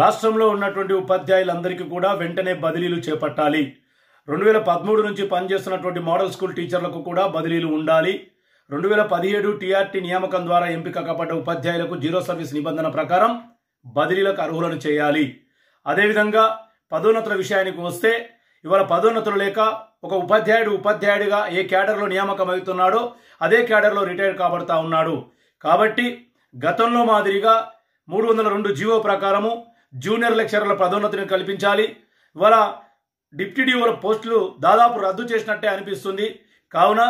రాష్ట్రంలో ఉన్నటువంటి ఉపాధ్యాయులందరికీ కూడా వెంటనే బదిలీలు చేపట్టాలి రెండు వేల పదమూడు నుంచి పనిచేస్తున్నటువంటి మోడల్ స్కూల్ టీచర్లకు కూడా బదిలీలు ఉండాలి రెండు వేల పదిహేడు టీఆర్టీ నియామకం ద్వారా ఎంపిక కాబడ్డ ఉపాధ్యాయులకు జీరో సర్వీస్ నిబంధన ప్రకారం బదిలీలకు అర్హులను చేయాలి అదేవిధంగా పదోన్నతుల విషయానికి వస్తే ఇవాళ పదోన్నతులు లేక ఒక ఉపాధ్యాయుడు ఉపాధ్యాయుడిగా ఏ క్యాడర్లో నియామకం అవుతున్నాడో అదే క్యాడర్లో రిటైర్ కాబడతా ఉన్నాడు కాబట్టి గతంలో మాదిరిగా మూడు వందల రెండు జీవో ప్రకారము జూనియర్ లెక్చరర్ల పదోన్నతిని కల్పించాలి ఇవాళ డిప్యూటీ డిఓల పోస్టులు దాదాపు రద్దు చేసినట్టే అనిపిస్తుంది కావున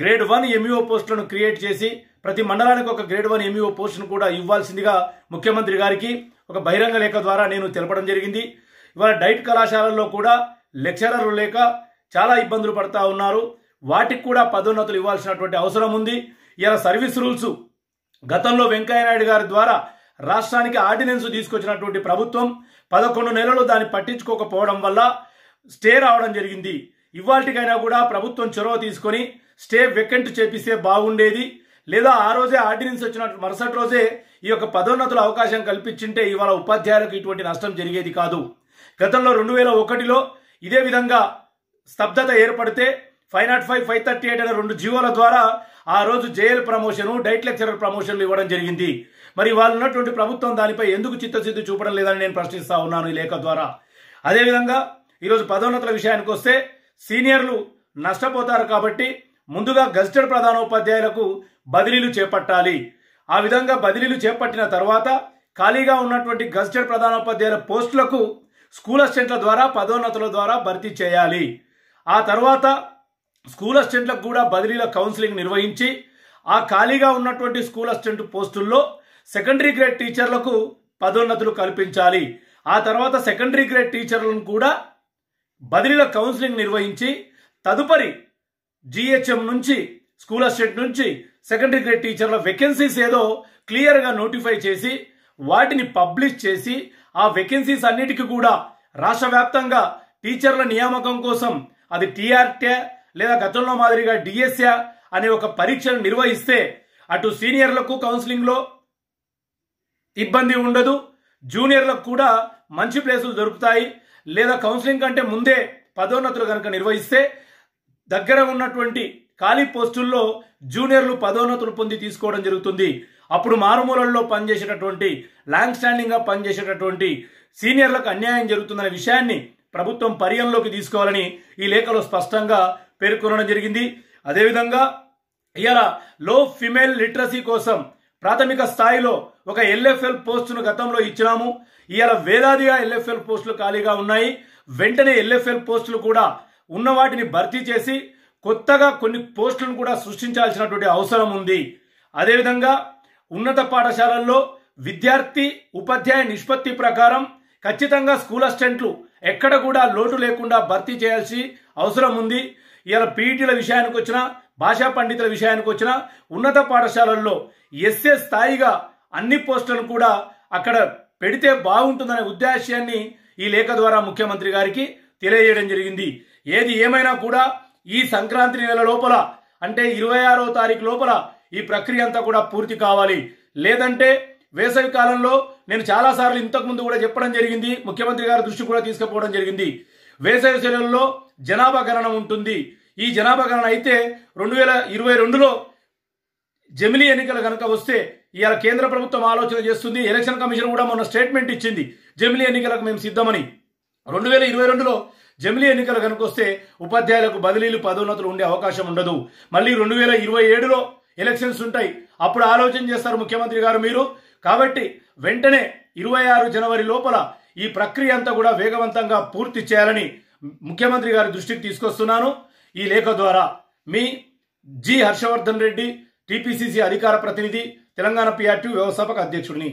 గ్రేడ్ వన్ ఎంఈఓ e పోస్టులను క్రియేట్ చేసి ప్రతి మండలానికి ఒక గ్రేడ్ వన్ ఎంఈఓ e పోస్టును కూడా ఇవ్వాల్సిందిగా ముఖ్యమంత్రి గారికి ఒక బహిరంగ లేఖ ద్వారా నేను తెలపడం జరిగింది ఇవాళ డైట్ కళాశాలల్లో కూడా లెక్చరర్లు లేక చాలా ఇబ్బందులు పడతా ఉన్నారు వాటికి కూడా పదోన్నతులు ఇవ్వాల్సినటువంటి అవసరం ఉంది ఇలా సర్వీస్ రూల్స్ గతంలో వెంకయ్యనాయుడు గారి ద్వారా రాష్ట్రానికి ఆర్డినెన్స్ తీసుకొచ్చినటువంటి ప్రభుత్వం పదకొండు నెలలు దాన్ని పట్టించుకోకపోవడం వల్ల స్టే రావడం జరిగింది ఇవాటికైనా కూడా ప్రభుత్వం చొరవ తీసుకొని స్టే వెకెంట్ చేపిస్తే బాగుండేది లేదా ఆ రోజే ఆర్డినెన్స్ వచ్చినట్టు మరుసటి రోజే ఈ యొక్క పదోన్నతుల అవకాశం కల్పించింటే ఇవాళ ఉపాధ్యాయులకు ఇటువంటి నష్టం జరిగేది కాదు గతంలో రెండు వేల ఒకటిలో ఇదే విధంగా స్తబ్దత ఏర్పడితే five naught five five thirty eight అనే రెండు జీవోల ద్వారా ఆ రోజు జేఎల్ ప్రమోషను డైట్ లెక్చరర్ ప్రమోషన్లు ఇవ్వడం జరిగింది మరి వాళ్ళు ఉన్నటువంటి ప్రభుత్వం దానిపై ఎందుకు చిత్తశుద్ధి చూపడం లేదని నేను ప్రశ్నిస్తా ఉన్నాను ఈ లేఖ ద్వారా అదేవిధంగా ఈరోజు పదోన్నతుల విషయానికి వస్తే సీనియర్లు నష్టపోతారు కాబట్టి ముందుగా గజిటెడ్ ప్రధానోపాధ్యాయులకు బదిలీలు చేపట్టాలి ఆ విధంగా బదిలీలు చేపట్టిన తర్వాత ఖాళీగా ఉన్నటువంటి గజిటెడ్ ప్రధానోపాధ్యాయుల పోస్టులకు స్కూల్ అసిస్టెంట్ల ద్వారా పదోన్నతుల ద్వారా భర్తీ చేయాలి ఆ తర్వాత స్కూల్ అసిస్టెంట్లకు కూడా బదిలీల కౌన్సిలింగ్ నిర్వహించి ఆ ఖాళీగా ఉన్నటువంటి స్కూల్ అసిస్టెంట్ పోస్టుల్లో సెకండరీ గ్రేడ్ టీచర్లకు పదోన్నతులు కల్పించాలి ఆ తర్వాత సెకండరీ గ్రేడ్ టీచర్లను కూడా బదిలీల కౌన్సిలింగ్ నిర్వహించి తదుపరి జిహెచ్ఎం నుంచి స్కూల్ అసిస్టెంట్ నుంచి సెకండరీ గ్రేడ్ టీచర్ల వెకెన్సీస్ ఏదో క్లియర్గా నోటిఫై చేసి వాటిని పబ్లిష్ చేసి ఆ వెకెన్సీస్ అన్నిటికీ కూడా రాష్ట్ర వ్యాప్తంగా టీచర్ల నియామకం కోసం అది టీఆర్టే లేదా గతంలో మాదిరిగా డిఎస్ఏ అనే ఒక పరీక్షను నిర్వహిస్తే అటు సీనియర్లకు కౌన్సిలింగ్లో ఇబ్బంది ఉండదు జూనియర్లకు కూడా మంచి ప్లేసులు దొరుకుతాయి లేదా కౌన్సిలింగ్ కంటే ముందే పదోన్నతులు కనుక నిర్వహిస్తే దగ్గర ఉన్నటువంటి ఖాళీ పోస్టుల్లో జూనియర్లు పదోన్నతులు పొంది తీసుకోవడం జరుగుతుంది అప్పుడు మారుమూలల్లో పనిచేసేటటువంటి లాంగ్ స్టాండింగ్గా పనిచేసేటటువంటి సీనియర్లకు అన్యాయం జరుగుతుందనే విషయాన్ని ప్రభుత్వం పరిగణలోకి తీసుకోవాలని ఈ లేఖలో స్పష్టంగా పేర్కొనడం జరిగింది అదేవిధంగా ఇవాళ లో ఫిమేల్ లిటరసీ కోసం ప్రాథమిక స్థాయిలో ఒక ఎల్ఎఫ్ఎల్ పోస్టును గతంలో ఇచ్చినాము ఇవాళ వేలాదిగా ఎల్ఎఫ్ఎల్ పోస్టులు ఖాళీగా ఉన్నాయి వెంటనే ఎల్ఎఫ్ఎల్ పోస్టులు కూడా ఉన్న వాటిని భర్తీ చేసి కొత్తగా కొన్ని పోస్టులను కూడా సృష్టించాల్సినటువంటి అవసరం ఉంది అదేవిధంగా ఉన్నత పాఠశాలల్లో విద్యార్థి ఉపాధ్యాయ నిష్పత్తి ప్రకారం ఖచ్చితంగా స్కూల్ అసిస్టెంట్లు ఎక్కడ కూడా లోటు లేకుండా భర్తీ చేయాల్సి అవసరం ఉంది ఇలా పీఈటీల విషయానికి వచ్చిన భాషా పండితుల విషయానికి వచ్చిన ఉన్నత పాఠశాలల్లో ఎస్ఏ స్థాయిగా అన్ని పోస్టులను కూడా అక్కడ పెడితే బాగుంటుందనే ఉద్దేశ్యాన్ని ఈ లేఖ ద్వారా ముఖ్యమంత్రి గారికి తెలియజేయడం జరిగింది ఏది ఏమైనా కూడా ఈ సంక్రాంతి నెల లోపల అంటే ఇరవై ఆరో తారీఖు లోపల ఈ ప్రక్రియ అంతా కూడా పూర్తి కావాలి లేదంటే వేసవి కాలంలో నేను చాలాసార్లు ఇంతకుముందు కూడా చెప్పడం జరిగింది ముఖ్యమంత్రి గారి దృష్టి కూడా తీసుకుపోవడం జరిగింది వేసవి సెలవుల్లో జనాభా గణన ఉంటుంది ఈ జనాభా గణన అయితే రెండు వేల ఇరవై రెండులో జమిలీ ఎన్నికలు కనుక వస్తే ఇవాళ కేంద్ర ప్రభుత్వం ఆలోచన చేస్తుంది ఎలక్షన్ కమిషన్ కూడా మొన్న స్టేట్మెంట్ ఇచ్చింది జమిలీ ఎన్నికలకు మేము సిద్ధమని రెండు వేల ఇరవై రెండులో జమిలీ ఎన్నికలు కనుక వస్తే ఉపాధ్యాయులకు బదిలీలు పదోన్నతులు ఉండే అవకాశం ఉండదు మళ్ళీ రెండు వేల ఇరవై ఏడులో ఎలక్షన్స్ ఉంటాయి అప్పుడు ఆలోచన చేస్తారు ముఖ్యమంత్రి గారు మీరు కాబట్టి వెంటనే ఇరవై ఆరు జనవరి లోపల ఈ ప్రక్రియ అంతా కూడా వేగవంతంగా పూర్తి చేయాలని ముఖ్యమంత్రి గారి దృష్టికి తీసుకొస్తున్నాను ఈ లేఖ ద్వారా మీ జి హర్షవర్ధన్ రెడ్డి టీపీసీసీ అధికార ప్రతినిధి తెలంగాణ పిఆర్టీ వ్యవస్థాపక అధ్యక్షుడిని